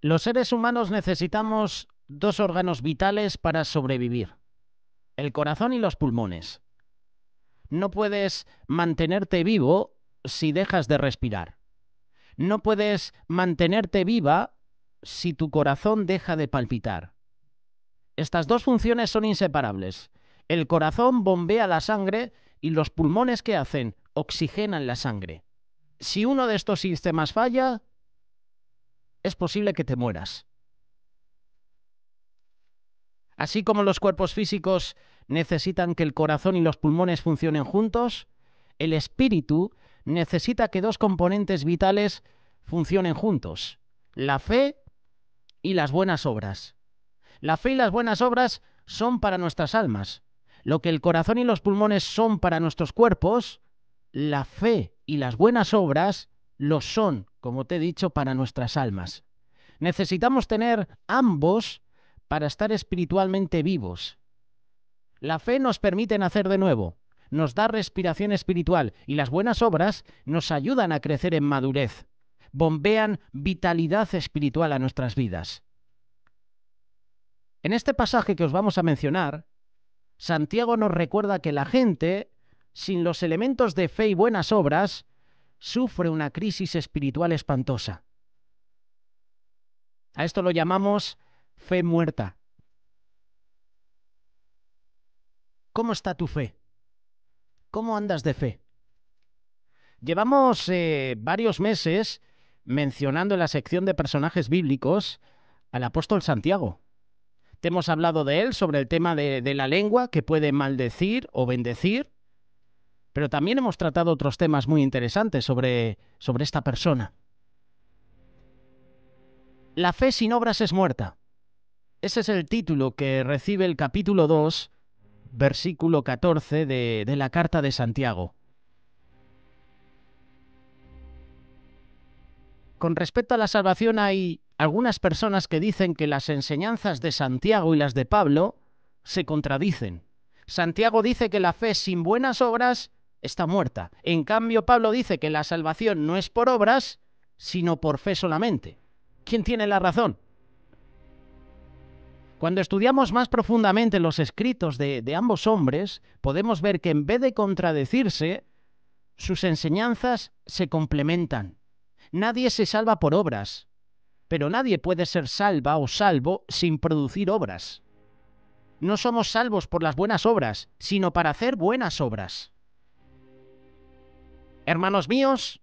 Los seres humanos necesitamos dos órganos vitales para sobrevivir, el corazón y los pulmones. No puedes mantenerte vivo si dejas de respirar. No puedes mantenerte viva si tu corazón deja de palpitar. Estas dos funciones son inseparables. El corazón bombea la sangre y los pulmones que hacen oxigenan la sangre. Si uno de estos sistemas falla, es posible que te mueras. Así como los cuerpos físicos necesitan que el corazón y los pulmones funcionen juntos, el espíritu necesita que dos componentes vitales funcionen juntos, la fe y las buenas obras. La fe y las buenas obras son para nuestras almas. Lo que el corazón y los pulmones son para nuestros cuerpos, la fe y las buenas obras lo son como te he dicho, para nuestras almas. Necesitamos tener ambos para estar espiritualmente vivos. La fe nos permite nacer de nuevo, nos da respiración espiritual y las buenas obras nos ayudan a crecer en madurez, bombean vitalidad espiritual a nuestras vidas. En este pasaje que os vamos a mencionar, Santiago nos recuerda que la gente, sin los elementos de fe y buenas obras, sufre una crisis espiritual espantosa. A esto lo llamamos fe muerta. ¿Cómo está tu fe? ¿Cómo andas de fe? Llevamos eh, varios meses mencionando en la sección de personajes bíblicos al apóstol Santiago. Te hemos hablado de él sobre el tema de la lengua que puede maldecir o bendecir. Pero también hemos tratado otros temas muy interesantes sobre, sobre esta persona. La fe sin obras es muerta. Ese es el título que recibe el capítulo 2, versículo 14 de, de la carta de Santiago. Con respecto a la salvación hay algunas personas que dicen que las enseñanzas de Santiago y las de Pablo se contradicen. Santiago dice que la fe sin buenas obras está muerta. En cambio, Pablo dice que la salvación no es por obras, sino por fe solamente. ¿Quién tiene la razón? Cuando estudiamos más profundamente los escritos de, ambos hombres, podemos ver que en vez de contradecirse, sus enseñanzas se complementan. Nadie se salva por obras, pero nadie puede ser salva o salvo sin producir obras. No somos salvos por las buenas obras, sino para hacer buenas obras. Hermanos míos,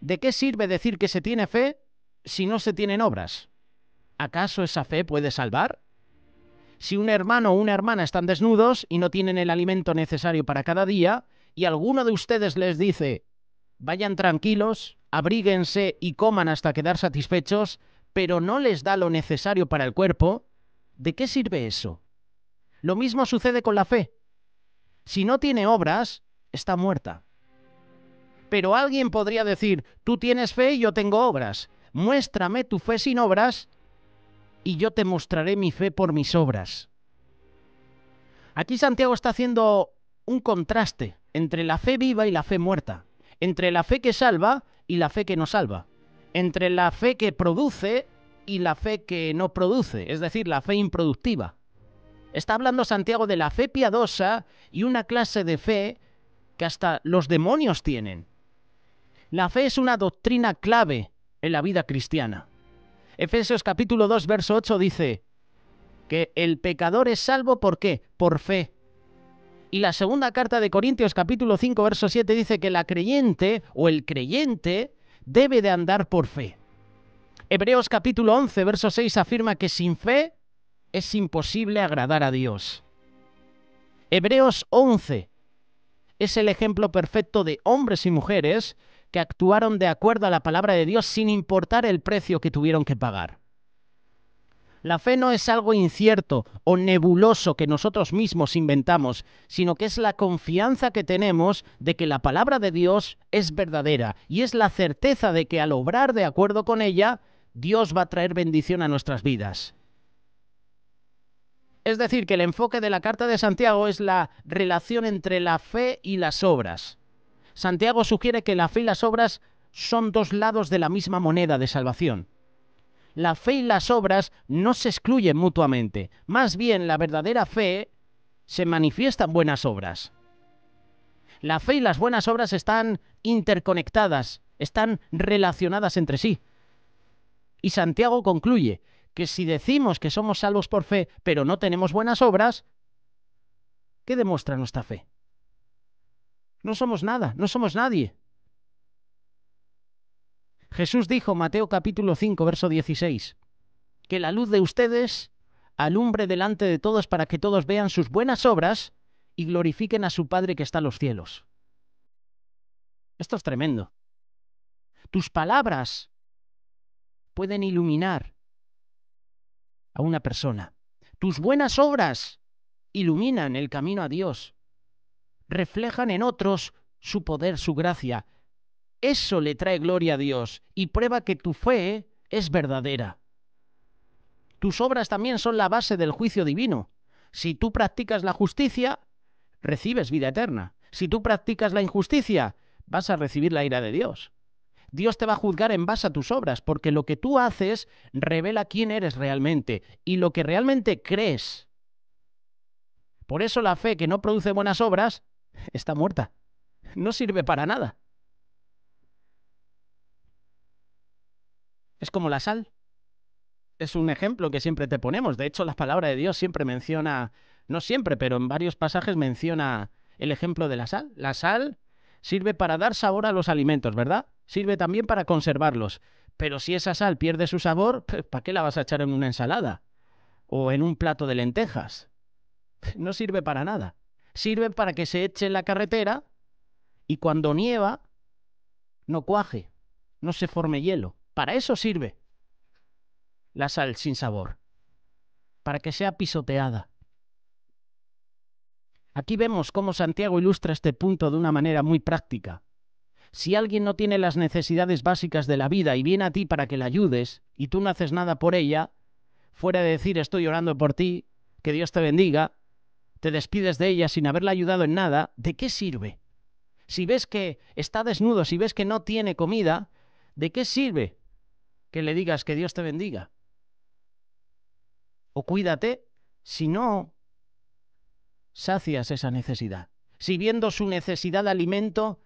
¿de qué sirve decir que se tiene fe si no se tienen obras? ¿Acaso esa fe puede salvar? Si un hermano o una hermana están desnudos y no tienen el alimento necesario para cada día, y alguno de ustedes les dice, vayan tranquilos, abríguense y coman hasta quedar satisfechos, pero no les da lo necesario para el cuerpo, ¿de qué sirve eso? Lo mismo sucede con la fe. Si no tiene obras, está muerta. Pero alguien podría decir, tú tienes fe y yo tengo obras. Muéstrame tu fe sin obras y yo te mostraré mi fe por mis obras. Aquí Santiago está haciendo un contraste entre la fe viva y la fe muerta, entre la fe que salva y la fe que no salva, entre la fe que produce y la fe que no produce, es decir, la fe improductiva. Está hablando Santiago de la fe piadosa y una clase de fe que hasta los demonios tienen. La fe es una doctrina clave en la vida cristiana. Efesios capítulo 2, verso 8 dice que el pecador es salvo por qué? Por fe. Y la segunda carta de Corintios capítulo 5, verso 7 dice que la creyente o el creyente debe de andar por fe. Hebreos capítulo 11, verso 6 afirma que sin fe es imposible agradar a Dios. Hebreos 11 es el ejemplo perfecto de hombres y mujeres que actuaron de acuerdo a la palabra de Dios sin importar el precio que tuvieron que pagar. La fe no es algo incierto o nebuloso que nosotros mismos inventamos, sino que es la confianza que tenemos de que la palabra de Dios es verdadera y es la certeza de que al obrar de acuerdo con ella, Dios va a traer bendición a nuestras vidas. Es decir, que el enfoque de la carta de Santiago es la relación entre la fe y las obras. Santiago sugiere que la fe y las obras son dos lados de la misma moneda de salvación. La fe y las obras no se excluyen mutuamente, más bien la verdadera fe se manifiesta en buenas obras. La fe y las buenas obras están interconectadas, están relacionadas entre sí. Y Santiago concluye que si decimos que somos salvos por fe, pero no tenemos buenas obras, ¿qué demuestra nuestra fe? No somos nada, no somos nadie. Jesús dijo, Mateo capítulo 5, verso 16, que la luz de ustedes alumbre delante de todos para que todos vean sus buenas obras y glorifiquen a su Padre que está en los cielos. Esto es tremendo. Tus palabras pueden iluminar a una persona. Tus buenas obras iluminan el camino a Dios reflejan en otros su poder, su gracia. Eso le trae gloria a Dios y prueba que tu fe es verdadera. Tus obras también son la base del juicio divino. Si tú practicas la justicia, recibes vida eterna. Si tú practicas la injusticia, vas a recibir la ira de Dios. Dios te va a juzgar en base a tus obras, porque lo que tú haces revela quién eres realmente y lo que realmente crees. Por eso la fe que no produce buenas obras está muerta. No sirve para nada. Es como la sal. Es un ejemplo que siempre te ponemos. De hecho, la palabra de Dios siempre menciona, no siempre, pero en varios pasajes menciona el ejemplo de la sal. La sal sirve para dar sabor a los alimentos, ¿verdad? Sirve también para conservarlos. Pero si esa sal pierde su sabor, ¿para qué la vas a echar en una ensalada? ¿O en un plato de lentejas? No sirve para nada. Sirve para que se eche en la carretera y cuando nieva no cuaje, no se forme hielo. Para eso sirve la sal sin sabor, para que sea pisoteada. Aquí vemos cómo Santiago ilustra este punto de una manera muy práctica. Si alguien no tiene las necesidades básicas de la vida y viene a ti para que la ayudes y tú no haces nada por ella, fuera de decir estoy orando por ti, que Dios te bendiga, te despides de ella sin haberla ayudado en nada, ¿de qué sirve? Si ves que está desnudo, si ves que no tiene comida, ¿de qué sirve que le digas que Dios te bendiga? O cuídate si no sacias esa necesidad. Si viendo su necesidad de alimento,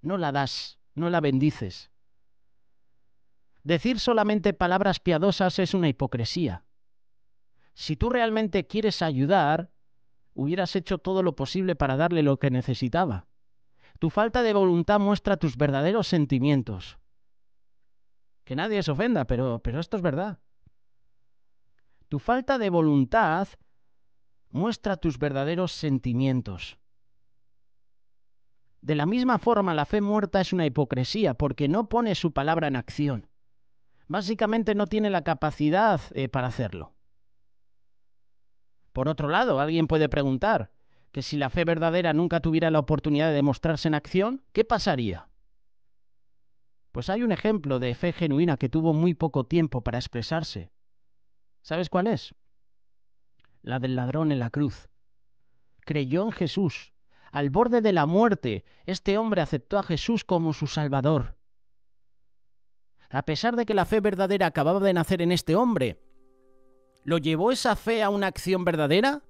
no la das, no la bendices. Decir solamente palabras piadosas es una hipocresía. Si tú realmente quieres ayudar, hubieras hecho todo lo posible para darle lo que necesitaba. Tu falta de voluntad muestra tus verdaderos sentimientos. Que nadie se ofenda, pero, pero esto es verdad. Tu falta de voluntad muestra tus verdaderos sentimientos. De la misma forma, la fe muerta es una hipocresía porque no pone su palabra en acción. Básicamente no tiene la capacidad eh, para hacerlo. Por otro lado, alguien puede preguntar que si la fe verdadera nunca tuviera la oportunidad de demostrarse en acción, ¿qué pasaría? Pues hay un ejemplo de fe genuina que tuvo muy poco tiempo para expresarse. ¿Sabes cuál es? La del ladrón en la cruz. Creyó en Jesús. Al borde de la muerte, este hombre aceptó a Jesús como su Salvador. A pesar de que la fe verdadera acababa de nacer en este hombre, ¿Lo llevó esa fe a una acción verdadera?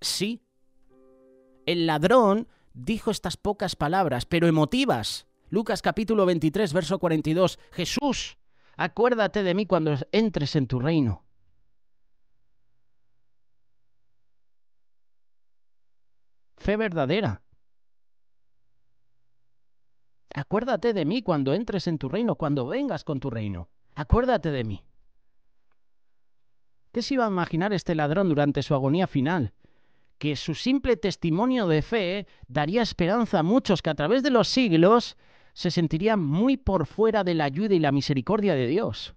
Sí. El ladrón dijo estas pocas palabras, pero emotivas. Lucas capítulo 23, verso 42. Jesús, acuérdate de mí cuando entres en tu reino. Fe verdadera. Acuérdate de mí cuando entres en tu reino, cuando vengas con tu reino. Acuérdate de mí. ¿Qué se iba a imaginar este ladrón durante su agonía final? Que su simple testimonio de fe daría esperanza a muchos que a través de los siglos se sentirían muy por fuera de la ayuda y la misericordia de Dios.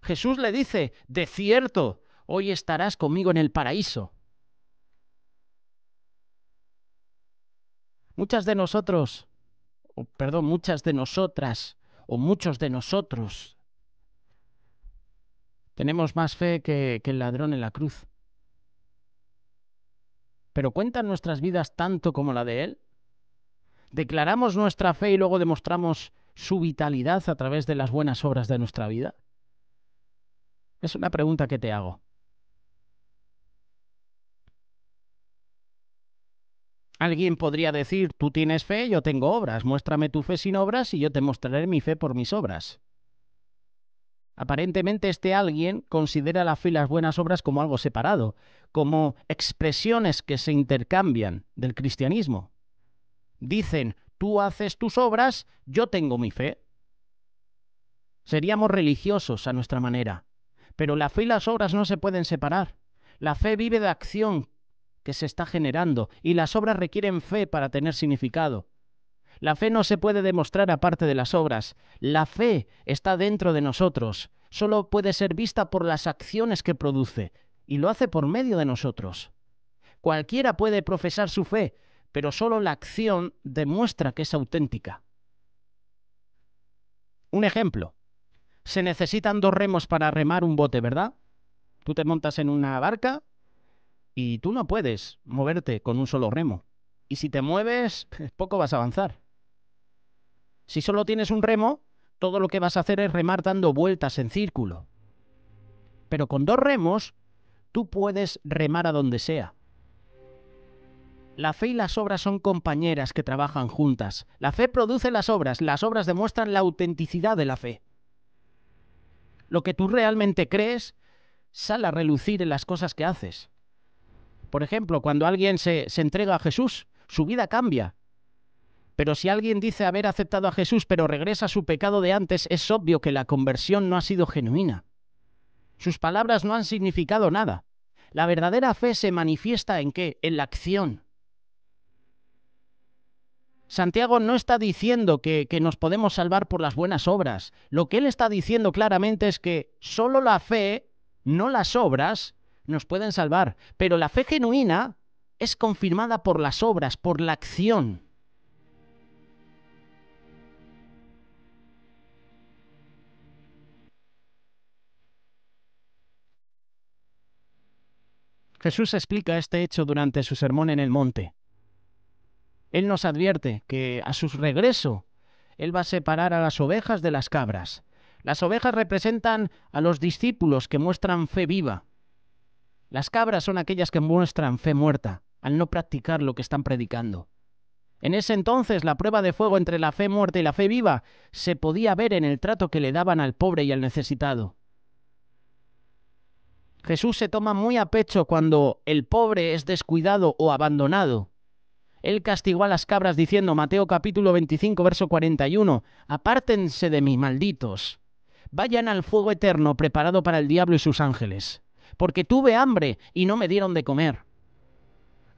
Jesús le dice, de cierto, hoy estarás conmigo en el paraíso. Muchas de nosotros, perdón, muchas de nosotras, o muchos de nosotros, tenemos más fe que, el ladrón en la cruz. Pero ¿cuentan nuestras vidas tanto como la de Él? ¿Declaramos nuestra fe y luego demostramos su vitalidad a través de las buenas obras de nuestra vida? Es una pregunta que te hago. Alguien podría decir, tú tienes fe, yo tengo obras, muéstrame tu fe sin obras y yo te mostraré mi fe por mis obras. Aparentemente este alguien considera la fe y las buenas obras como algo separado, como expresiones que se intercambian del cristianismo. Dicen, tú haces tus obras, yo tengo mi fe. Seríamos religiosos a nuestra manera, pero la fe y las obras no se pueden separar. La fe vive de acción que se está generando y las obras requieren fe para tener significado. La fe no se puede demostrar aparte de las obras. La fe está dentro de nosotros. Solo puede ser vista por las acciones que produce. Y lo hace por medio de nosotros. Cualquiera puede profesar su fe, pero solo la acción demuestra que es auténtica. Un ejemplo. Se necesitan dos remos para remar un bote, ¿verdad? Tú te montas en una barca y tú no puedes moverte con un solo remo. Y si te mueves, poco vas a avanzar. Si solo tienes un remo, todo lo que vas a hacer es remar dando vueltas en círculo. Pero con dos remos, tú puedes remar a donde sea. La fe y las obras son compañeras que trabajan juntas. La fe produce las obras, las obras demuestran la autenticidad de la fe. Lo que tú realmente crees sale a relucir en las cosas que haces. Por ejemplo, cuando alguien se, se entrega a Jesús, su vida cambia. Pero si alguien dice haber aceptado a Jesús pero regresa a su pecado de antes, es obvio que la conversión no ha sido genuina. Sus palabras no han significado nada. La verdadera fe se manifiesta en qué? En la acción. Santiago no está diciendo que, que, nos podemos salvar por las buenas obras. Lo que él está diciendo claramente es que solo la fe, no las obras, nos pueden salvar. Pero la fe genuina es confirmada por las obras, por la acción. Jesús explica este hecho durante su sermón en el monte. Él nos advierte que a su regreso Él va a separar a las ovejas de las cabras. Las ovejas representan a los discípulos que muestran fe viva. Las cabras son aquellas que muestran fe muerta al no practicar lo que están predicando. En ese entonces la prueba de fuego entre la fe muerta y la fe viva se podía ver en el trato que le daban al pobre y al necesitado. Jesús se toma muy a pecho cuando el pobre es descuidado o abandonado. Él castigó a las cabras diciendo, Mateo capítulo 25, verso 41, Apártense de mí, malditos. Vayan al fuego eterno preparado para el diablo y sus ángeles, porque tuve hambre y no me dieron de comer.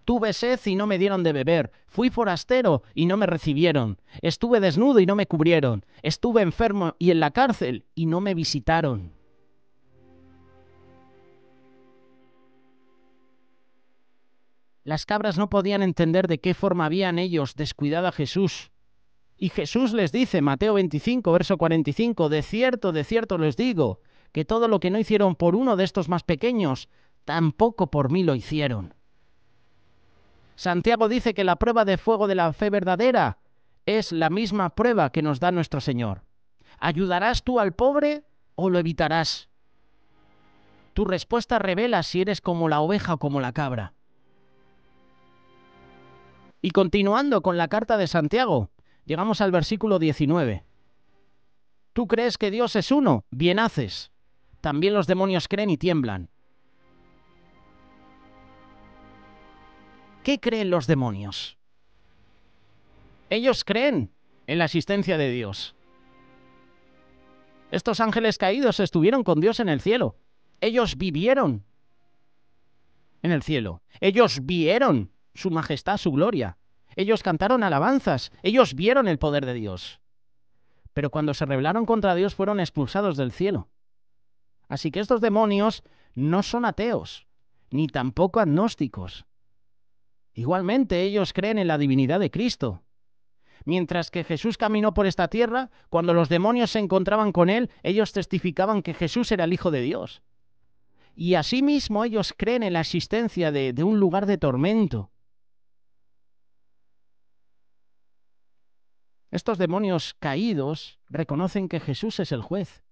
Tuve sed y no me dieron de beber. Fui forastero y no me recibieron. Estuve desnudo y no me cubrieron. Estuve enfermo y en la cárcel y no me visitaron. Las cabras no podían entender de qué forma habían ellos descuidado a Jesús. Y Jesús les dice, Mateo 25, verso 45, de cierto, de cierto les digo, que todo lo que no hicieron por uno de estos más pequeños, tampoco por mí lo hicieron. Santiago dice que la prueba de fuego de la fe verdadera es la misma prueba que nos da nuestro Señor. ¿Ayudarás tú al pobre o lo evitarás? Tu respuesta revela si eres como la oveja o como la cabra. Y continuando con la carta de Santiago, llegamos al versículo 19. Tú crees que Dios es uno, bien haces. También los demonios creen y tiemblan. ¿Qué creen los demonios? Ellos creen en la existencia de Dios. Estos ángeles caídos estuvieron con Dios en el cielo. Ellos vivieron en el cielo. Ellos vieron su majestad, su gloria. Ellos cantaron alabanzas, ellos vieron el poder de Dios. Pero cuando se rebelaron contra Dios fueron expulsados del cielo. Así que estos demonios no son ateos, ni tampoco agnósticos. Igualmente ellos creen en la divinidad de Cristo. Mientras que Jesús caminó por esta tierra, cuando los demonios se encontraban con él, ellos testificaban que Jesús era el Hijo de Dios. Y asimismo ellos creen en la existencia de, de un lugar de tormento, Estos demonios caídos reconocen que Jesús es el juez.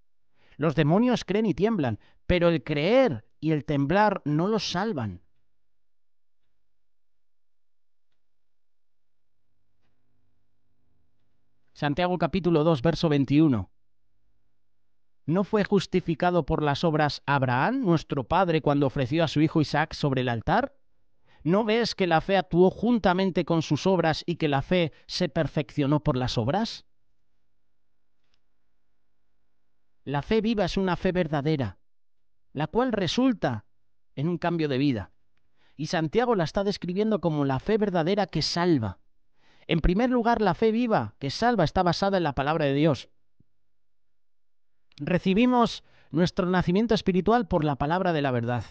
Los demonios creen y tiemblan, pero el creer y el temblar no los salvan. Santiago capítulo 2, verso 21. ¿No fue justificado por las obras Abraham, nuestro padre, cuando ofreció a su hijo Isaac sobre el altar? ¿No ves que la fe actuó juntamente con sus obras y que la fe se perfeccionó por las obras? La fe viva es una fe verdadera, la cual resulta en un cambio de vida. Y Santiago la está describiendo como la fe verdadera que salva. En primer lugar, la fe viva que salva está basada en la palabra de Dios. Recibimos nuestro nacimiento espiritual por la palabra de la verdad.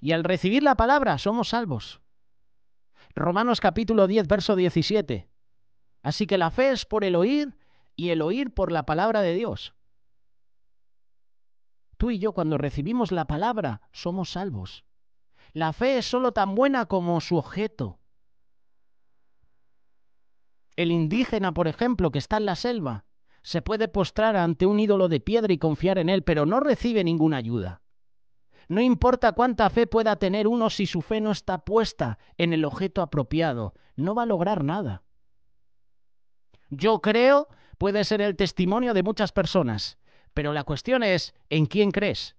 Y al recibir la palabra somos salvos. Romanos capítulo 10, verso 17. Así que la fe es por el oír y el oír por la palabra de Dios. Tú y yo cuando recibimos la palabra somos salvos. La fe es sólo tan buena como su objeto. El indígena, por ejemplo, que está en la selva, se puede postrar ante un ídolo de piedra y confiar en él, pero no recibe ninguna ayuda. No importa cuánta fe pueda tener uno si su fe no está puesta en el objeto apropiado, no va a lograr nada. Yo creo puede ser el testimonio de muchas personas, pero la cuestión es, ¿en quién crees?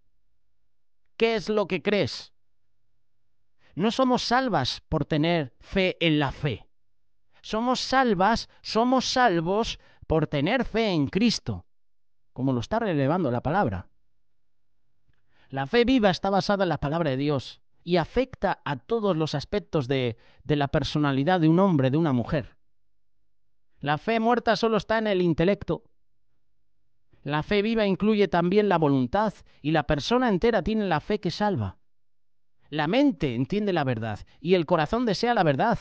¿Qué es lo que crees? No somos salvas por tener fe en la fe. Somos salvas, somos salvos por tener fe en Cristo, como lo está relevando la palabra. La fe viva está basada en la palabra de Dios y afecta a todos los aspectos de, la personalidad de un hombre, de una mujer. La fe muerta solo está en el intelecto. La fe viva incluye también la voluntad y la persona entera tiene la fe que salva. La mente entiende la verdad y el corazón desea la verdad.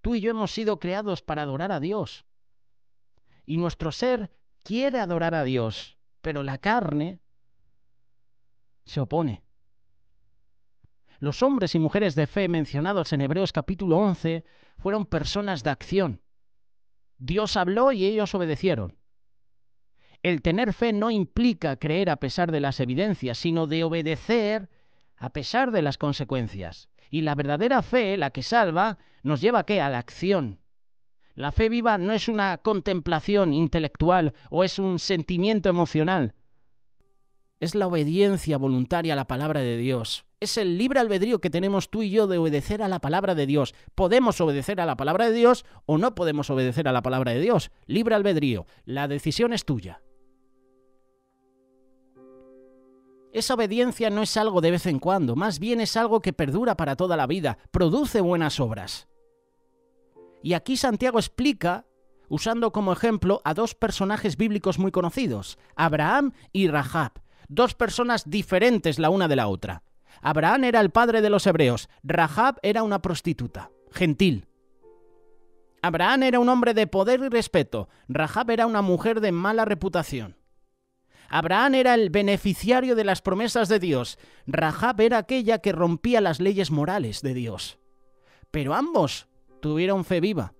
Tú y yo hemos sido creados para adorar a Dios. Y nuestro ser quiere adorar a Dios. Pero la carne se opone. Los hombres y mujeres de fe mencionados en Hebreos capítulo 11 fueron personas de acción. Dios habló y ellos obedecieron. El tener fe no implica creer a pesar de las evidencias, sino de obedecer a pesar de las consecuencias. Y la verdadera fe, la que salva, nos lleva ¿qué? a la acción. La fe viva no es una contemplación intelectual o es un sentimiento emocional. Es la obediencia voluntaria a la palabra de Dios. Es el libre albedrío que tenemos tú y yo de obedecer a la palabra de Dios. Podemos obedecer a la palabra de Dios o no podemos obedecer a la palabra de Dios. Libre albedrío. La decisión es tuya. Esa obediencia no es algo de vez en cuando, más bien es algo que perdura para toda la vida, produce buenas obras. Y aquí Santiago explica, usando como ejemplo a dos personajes bíblicos muy conocidos, Abraham y Rahab, dos personas diferentes la una de la otra. Abraham era el padre de los hebreos, Rahab era una prostituta, gentil. Abraham era un hombre de poder y respeto, Rahab era una mujer de mala reputación. Abraham era el beneficiario de las promesas de Dios, Rahab era aquella que rompía las leyes morales de Dios. Pero ambos tuvieron fe viva.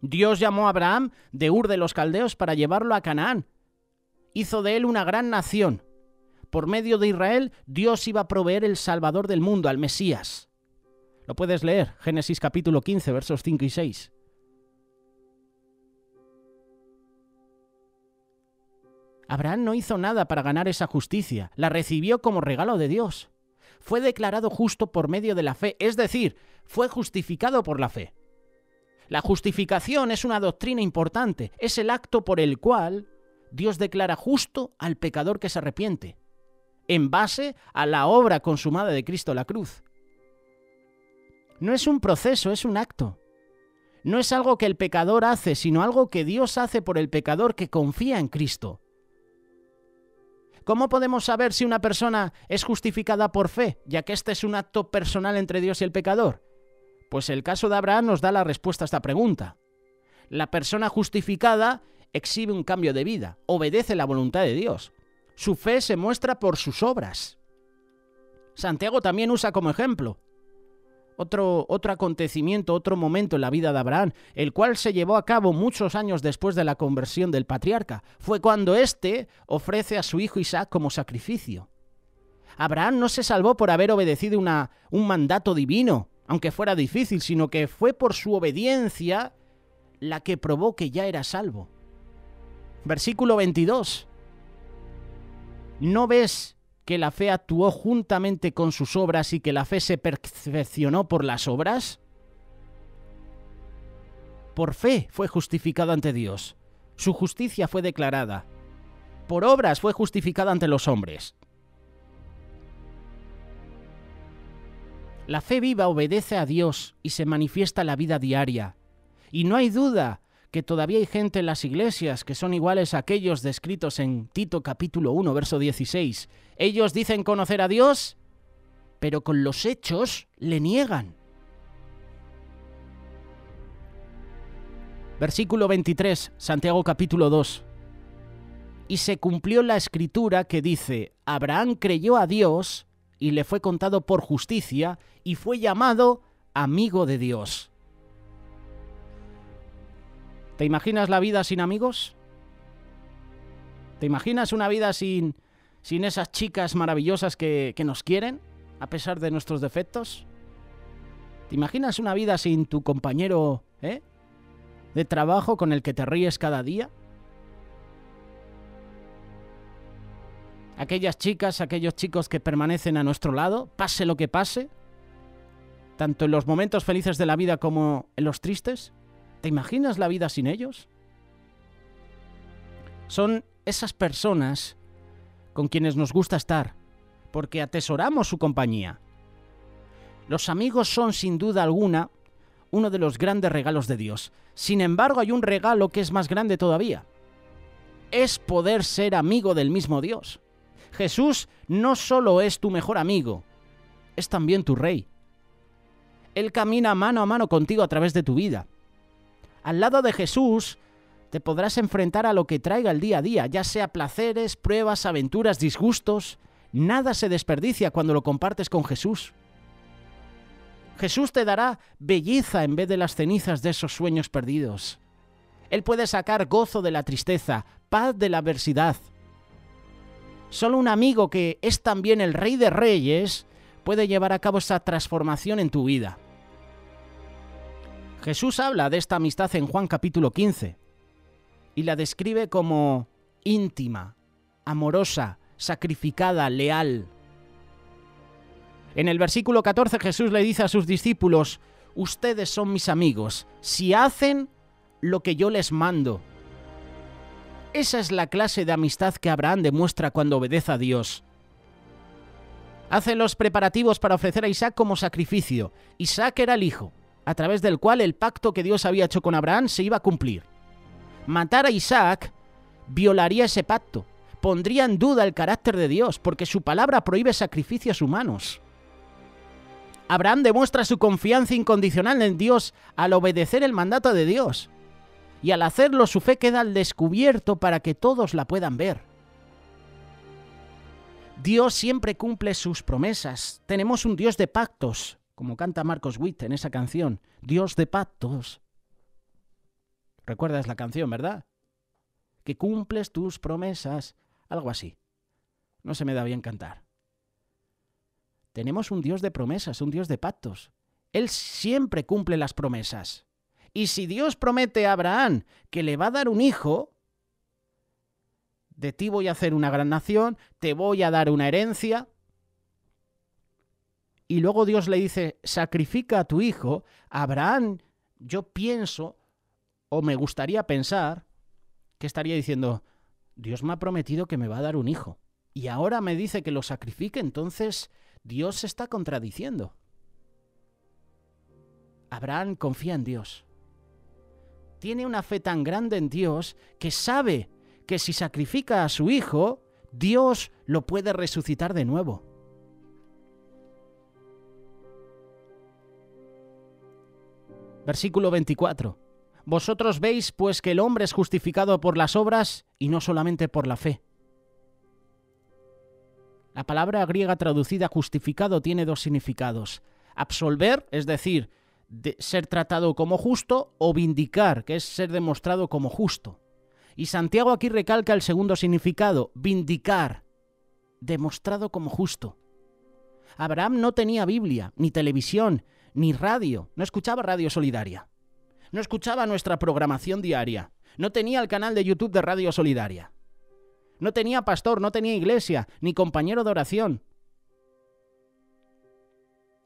Dios llamó a Abraham de Ur de los Caldeos para llevarlo a Canaán. Hizo de él una gran nación. Por medio de Israel, Dios iba a proveer el Salvador del mundo, al Mesías. Lo puedes leer, Génesis capítulo 15, versos 5 y 6. Abraham no hizo nada para ganar esa justicia, la recibió como regalo de Dios fue declarado justo por medio de la fe, es decir, fue justificado por la fe. La justificación es una doctrina importante, es el acto por el cual Dios declara justo al pecador que se arrepiente, en base a la obra consumada de Cristo la cruz. No es un proceso, es un acto. No es algo que el pecador hace, sino algo que Dios hace por el pecador que confía en Cristo. ¿Cómo podemos saber si una persona es justificada por fe, ya que este es un acto personal entre Dios y el pecador? Pues el caso de Abraham nos da la respuesta a esta pregunta. La persona justificada exhibe un cambio de vida, obedece la voluntad de Dios. Su fe se muestra por sus obras. Santiago también usa como ejemplo otro, otro acontecimiento, otro momento en la vida de Abraham, el cual se llevó a cabo muchos años después de la conversión del patriarca. Fue cuando éste ofrece a su hijo Isaac como sacrificio. Abraham no se salvó por haber obedecido una, un mandato divino, aunque fuera difícil, sino que fue por su obediencia la que probó que ya era salvo. Versículo 22. ¿No ves que la fe actuó juntamente con sus obras y que la fe se perfeccionó por las obras? Por fe fue justificado ante Dios. Su justicia fue declarada. Por obras fue justificada ante los hombres. La fe viva obedece a Dios y se manifiesta en la vida diaria. Y no hay duda que todavía hay gente en las iglesias que son iguales a aquellos descritos en Tito capítulo 1, verso 16. Ellos dicen conocer a Dios, pero con los hechos le niegan. Versículo 23, Santiago capítulo 2. Y se cumplió la escritura que dice, Abraham creyó a Dios y le fue contado por justicia y fue llamado amigo de Dios. ¿Te imaginas la vida sin amigos? ¿Te imaginas una vida sin, sin esas chicas maravillosas que, que nos quieren, a pesar de nuestros defectos? ¿Te imaginas una vida sin tu compañero, eh? De trabajo con el que te ríes cada día? Aquellas chicas, aquellos chicos que permanecen a nuestro lado, pase lo que pase, tanto en los momentos felices de la vida como en los tristes. ¿Te imaginas la vida sin ellos? Son esas personas con quienes nos gusta estar, porque atesoramos su compañía. Los amigos son sin duda alguna uno de los grandes regalos de Dios. Sin embargo, hay un regalo que es más grande todavía. Es poder ser amigo del mismo Dios. Jesús no solo es tu mejor amigo, es también tu rey. Él camina mano a mano contigo a través de tu vida. Al lado de Jesús te podrás enfrentar a lo que traiga el día a día, ya sea placeres, pruebas, aventuras, disgustos. Nada se desperdicia cuando lo compartes con Jesús. Jesús te dará belleza en vez de las cenizas de esos sueños perdidos. Él puede sacar gozo de la tristeza, paz de la adversidad. Solo un amigo que es también el Rey de Reyes puede llevar a cabo esa transformación en tu vida. Jesús habla de esta amistad en Juan capítulo 15 y la describe como íntima, amorosa, sacrificada, leal. En el versículo 14 Jesús le dice a sus discípulos, ustedes son mis amigos si hacen lo que yo les mando. Esa es la clase de amistad que Abraham demuestra cuando obedece a Dios. Hace los preparativos para ofrecer a Isaac como sacrificio. Isaac era el hijo, a través del cual el pacto que Dios había hecho con Abraham se iba a cumplir. Matar a Isaac violaría ese pacto, pondría en duda el carácter de Dios, porque su palabra prohíbe sacrificios humanos. Abraham demuestra su confianza incondicional en Dios al obedecer el mandato de Dios, y al hacerlo su fe queda al descubierto para que todos la puedan ver. Dios siempre cumple sus promesas, tenemos un Dios de pactos, como canta Marcos Witt en esa canción, Dios de pactos. ¿Recuerdas la canción, verdad? Que cumples tus promesas, algo así. No se me da bien cantar. Tenemos un Dios de promesas, un Dios de pactos. Él siempre cumple las promesas. Y si Dios promete a Abraham que le va a dar un hijo, de ti voy a hacer una gran nación, te voy a dar una herencia, y luego Dios le dice, sacrifica a tu hijo, Abraham, yo pienso, o me gustaría pensar, que estaría diciendo, Dios me ha prometido que me va a dar un hijo, y ahora me dice que lo sacrifique, entonces Dios se está contradiciendo. Abraham confía en Dios. Tiene una fe tan grande en Dios que sabe que si sacrifica a su hijo, Dios lo puede resucitar de nuevo. Versículo 24. Vosotros veis pues que el hombre es justificado por las obras y no solamente por la fe. La palabra griega traducida justificado tiene dos significados. Absolver, es decir, ser tratado como justo, o vindicar, que es ser demostrado como justo. Y Santiago aquí recalca el segundo significado, vindicar, demostrado como justo. Abraham no tenía Biblia, ni televisión, ni radio, no escuchaba Radio Solidaria, no escuchaba nuestra programación diaria, no tenía el canal de YouTube de Radio Solidaria, no tenía pastor, no tenía iglesia, ni compañero de oración.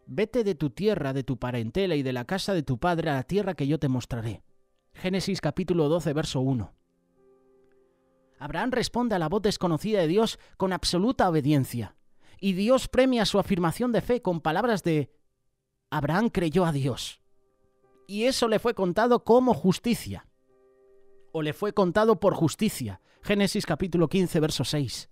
Vete de tu tierra, de tu parentela y de la casa de tu padre a la tierra que yo te mostraré. Génesis capítulo 12, verso 1. Abraham responde a la voz desconocida de Dios con absoluta obediencia, y Dios premia su afirmación de fe con palabras de Abraham creyó a Dios y eso le fue contado como justicia. O le fue contado por justicia. Génesis capítulo 15, verso 6.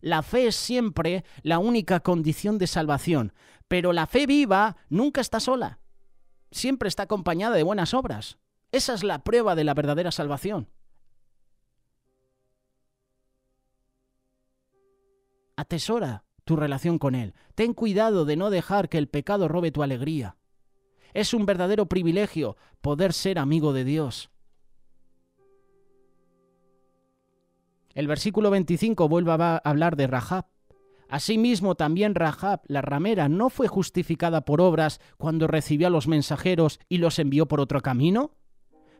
La fe es siempre la única condición de salvación, pero la fe viva nunca está sola. Siempre está acompañada de buenas obras. Esa es la prueba de la verdadera salvación. Atesora tu relación con Él. Ten cuidado de no dejar que el pecado robe tu alegría. Es un verdadero privilegio poder ser amigo de Dios. El versículo 25 vuelve a hablar de Rahab. Asimismo, también Rahab, la ramera, no fue justificada por obras cuando recibió a los mensajeros y los envió por otro camino.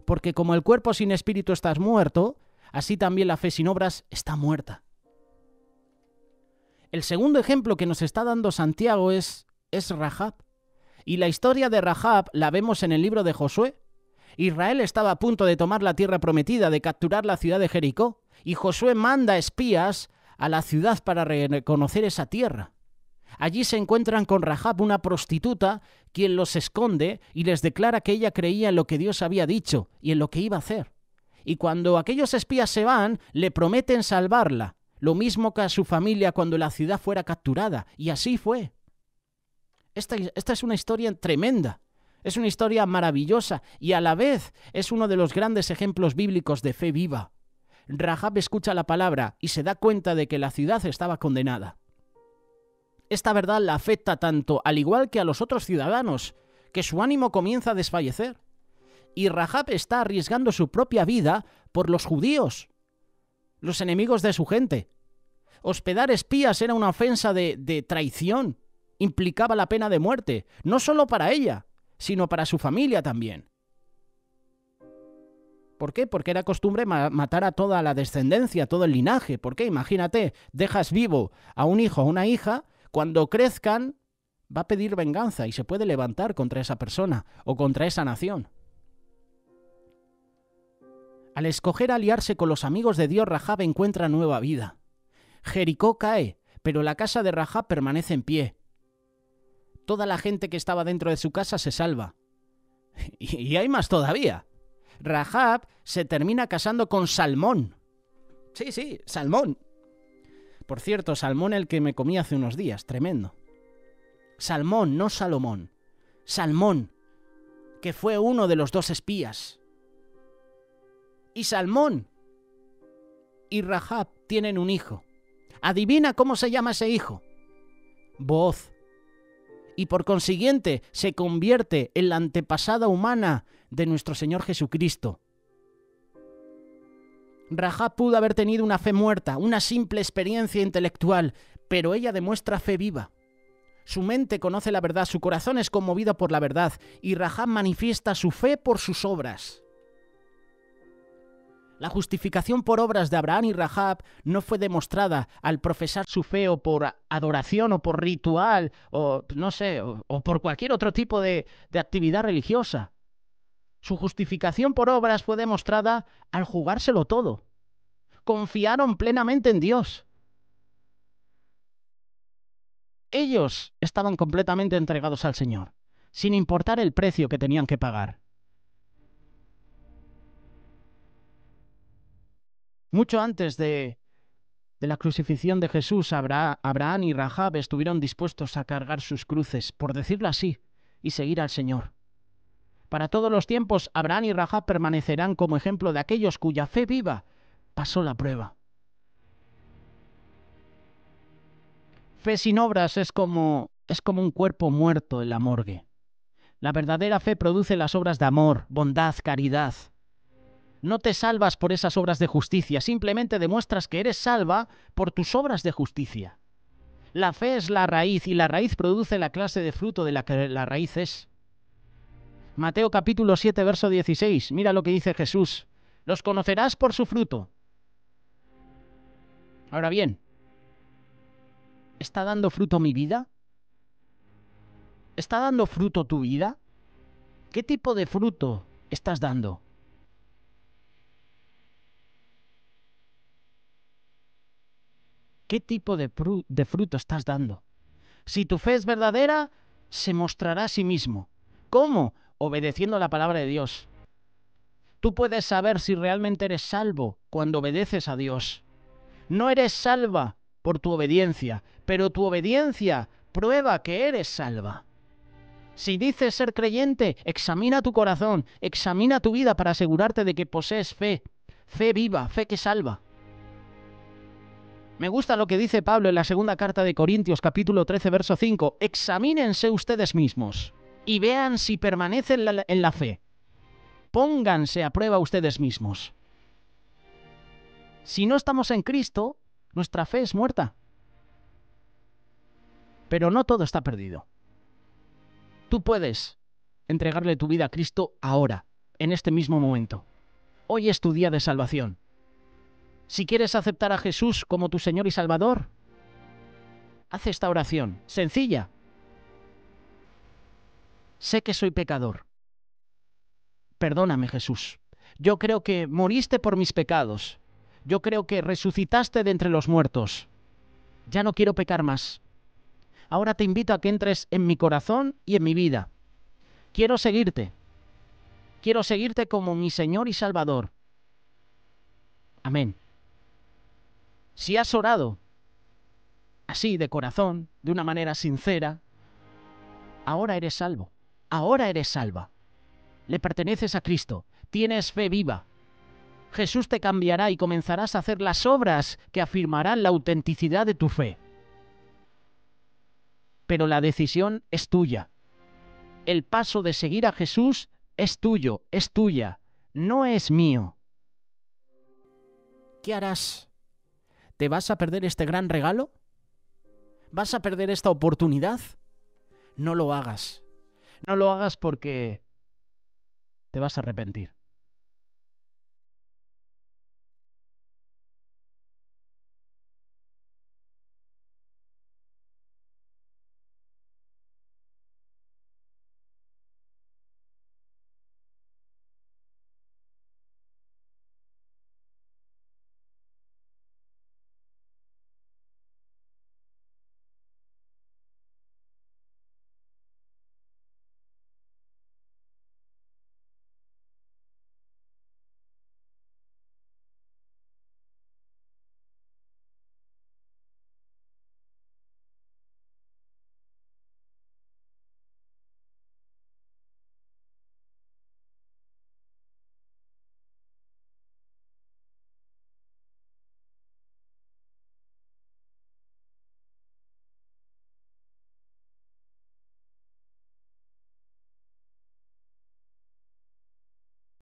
Porque como el cuerpo sin espíritu estás muerto, así también la fe sin obras está muerta. El segundo ejemplo que nos está dando Santiago es, es Rahab. Y la historia de Rahab la vemos en el libro de Josué. Israel estaba a punto de tomar la tierra prometida, de capturar la ciudad de Jericó, y Josué manda espías a la ciudad para reconocer esa tierra. Allí se encuentran con Rahab, una prostituta, quien los esconde y les declara que ella creía en lo que Dios había dicho y en lo que iba a hacer. Y cuando aquellos espías se van, le prometen salvarla lo mismo que a su familia cuando la ciudad fuera capturada. Y así fue. Esta, esta, es una historia tremenda. Es una historia maravillosa y a la vez es uno de los grandes ejemplos bíblicos de fe viva. Rahab escucha la palabra y se da cuenta de que la ciudad estaba condenada. Esta verdad la afecta tanto al igual que a los otros ciudadanos, que su ánimo comienza a desfallecer. Y Rahab está arriesgando su propia vida por los judíos, los enemigos de su gente. Hospedar espías era una ofensa de, traición, implicaba la pena de muerte, no solo para ella, sino para su familia también. ¿Por qué? Porque era costumbre matar a toda la descendencia, todo el linaje. ¿Por qué? Imagínate, dejas vivo a un hijo o una hija, cuando crezcan va a pedir venganza y se puede levantar contra esa persona o contra esa nación. Al escoger aliarse con los amigos de Dios, Rahab encuentra nueva vida. Jericó cae, pero la casa de Rahab permanece en pie. Toda la gente que estaba dentro de su casa se salva. Y hay más todavía. Rahab se termina casando con Salmón. Sí, sí, Salmón. Por cierto, Salmón el que me comí hace unos días, tremendo. Salmón, no Salomón. Salmón, que fue uno de los dos espías y Salmón y Rahab tienen un hijo. Adivina cómo se llama ese hijo. Voz. Y por consiguiente se convierte en la antepasada humana de nuestro Señor Jesucristo. Rahab pudo haber tenido una fe muerta, una simple experiencia intelectual, pero ella demuestra fe viva. Su mente conoce la verdad, su corazón es conmovido por la verdad, y Rahab manifiesta su fe por sus obras. La justificación por obras de Abraham y Rahab no fue demostrada al profesar su fe o por adoración o por ritual o no sé, o, por cualquier otro tipo de actividad religiosa. Su justificación por obras fue demostrada al jugárselo todo. Confiaron plenamente en Dios. Ellos estaban completamente entregados al Señor, sin importar el precio que tenían que pagar. Mucho antes de, la crucifixión de Jesús, Abraham y Rahab estuvieron dispuestos a cargar sus cruces, por decirlo así, y seguir al Señor. Para todos los tiempos, Abraham y Rahab permanecerán como ejemplo de aquellos cuya fe viva pasó la prueba. Fe sin obras es como, es como un cuerpo muerto en la morgue. La verdadera fe produce las obras de amor, bondad, caridad, no te salvas por esas obras de justicia, simplemente demuestras que eres salva por tus obras de justicia. La fe es la raíz y la raíz produce la clase de fruto de la que la raíz es. Mateo capítulo 7, verso 16. Mira lo que dice Jesús. Los conocerás por su fruto. Ahora bien, ¿está dando fruto mi vida? ¿Está dando fruto tu vida? ¿Qué tipo de fruto estás dando? ¿Qué tipo de, fruto estás dando? Si tu fe es verdadera, se mostrará a sí mismo. ¿Cómo? Obedeciendo la palabra de Dios. Tú puedes saber si realmente eres salvo cuando obedeces a Dios. No eres salva por tu obediencia, pero tu obediencia prueba que eres salva. Si dices ser creyente, examina tu corazón, examina tu vida para asegurarte de que posees fe, fe viva, fe que salva. Me gusta lo que dice Pablo en la segunda carta de Corintios capítulo 13 verso 5. Examínense ustedes mismos y vean si permanecen en, la fe. Pónganse a prueba ustedes mismos. Si no estamos en Cristo, nuestra fe es muerta. Pero no todo está perdido. Tú puedes entregarle tu vida a Cristo ahora, en este mismo momento. Hoy es tu día de salvación si quieres aceptar a Jesús como tu Señor y Salvador, haz esta oración, sencilla. Sé que soy pecador. Perdóname, Jesús. Yo creo que moriste por mis pecados. Yo creo que resucitaste de entre los muertos. Ya no quiero pecar más. Ahora te invito a que entres en mi corazón y en mi vida. Quiero seguirte. Quiero seguirte como mi Señor y Salvador. Amén. Si has orado así, de corazón, de una manera sincera, ahora eres salvo, ahora eres salva. Le perteneces a Cristo, tienes fe viva. Jesús te cambiará y comenzarás a hacer las obras que afirmarán la autenticidad de tu fe. Pero la decisión es tuya. El paso de seguir a Jesús es tuyo, es tuya, no es mío. ¿Qué harás? ¿Te vas a perder este gran regalo? ¿Vas a perder esta oportunidad? No lo hagas. No lo hagas porque te vas a arrepentir.